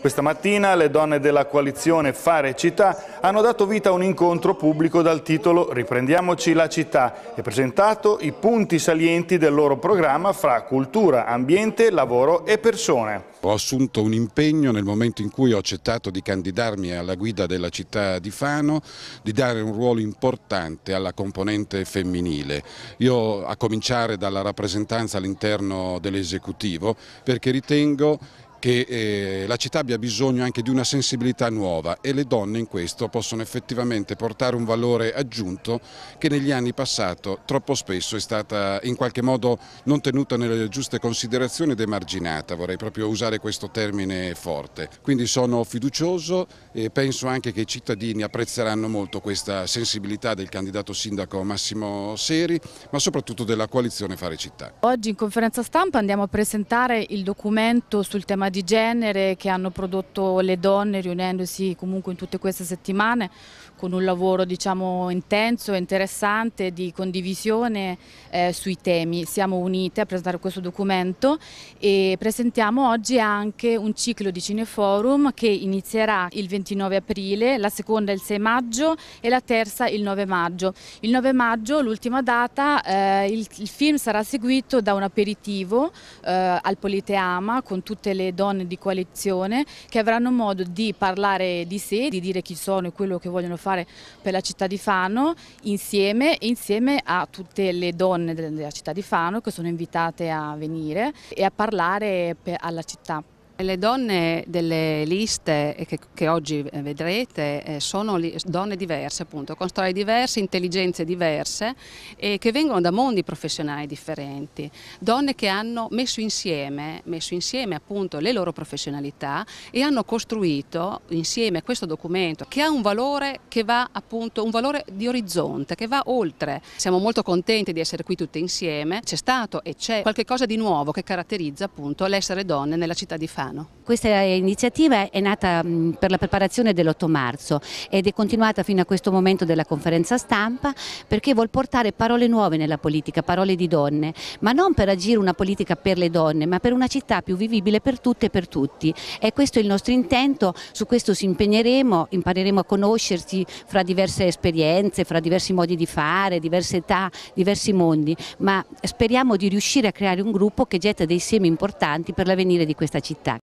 Questa mattina le donne della coalizione Fare Città hanno dato vita a un incontro pubblico dal titolo Riprendiamoci la città e presentato i punti salienti del loro programma fra cultura, ambiente, lavoro e persone. Ho assunto un impegno nel momento in cui ho accettato di candidarmi alla guida della città di Fano di dare un ruolo importante alla componente femminile. Io a cominciare dalla rappresentanza all'interno dell'esecutivo perché ritengo che eh, la città abbia bisogno anche di una sensibilità nuova e le donne in questo possono effettivamente portare un valore aggiunto che negli anni passati troppo spesso è stata in qualche modo non tenuta nelle giuste considerazioni ed emarginata, vorrei proprio usare questo termine forte. Quindi sono fiducioso e penso anche che i cittadini apprezzeranno molto questa sensibilità del candidato sindaco Massimo Seri, ma soprattutto della coalizione Fare Città. Oggi in conferenza stampa andiamo a presentare il documento sul tema di genere che hanno prodotto le donne riunendosi comunque in tutte queste settimane con un lavoro diciamo, intenso e interessante di condivisione eh, sui temi. Siamo unite a presentare questo documento e presentiamo oggi anche un ciclo di Cineforum che inizierà il 29 aprile, la seconda il 6 maggio e la terza il 9 maggio. Il 9 maggio, l'ultima data, eh, il, il, film sarà seguito da un aperitivo eh, al Politeama con tutte le donne donne di coalizione che avranno modo di parlare di sé, di dire chi sono e quello che vogliono fare per la città di Fano insieme, insieme a tutte le donne della città di Fano che sono invitate a venire e a parlare alla città. Le donne delle liste che, che oggi eh, vedrete eh, sono donne diverse, appunto, con storie diverse, intelligenze diverse e che vengono da mondi professionali differenti. Donne che hanno messo insieme, messo insieme appunto le loro professionalità e hanno costruito insieme questo documento che ha un valore che va appunto, un valore di orizzonte, che va oltre. Siamo molto contenti di essere qui tutte insieme, c'è stato e c'è qualcosa di nuovo che caratterizza appunto l'essere donne nella città di Fano. Milano. Questa iniziativa è nata mm, per la preparazione dell'8 marzo ed è continuata fino a questo momento della conferenza stampa perché vuol portare parole nuove nella politica, parole di donne, ma non per agire una politica per le donne, ma per una città più vivibile per tutte e per tutti. E questo è il nostro intento, su questo si impegneremo, impareremo a conoscersi fra diverse esperienze, fra diversi modi di fare, diverse età, diversi mondi, ma speriamo di riuscire a creare un gruppo che getta dei semi importanti per l'avvenire di questa città.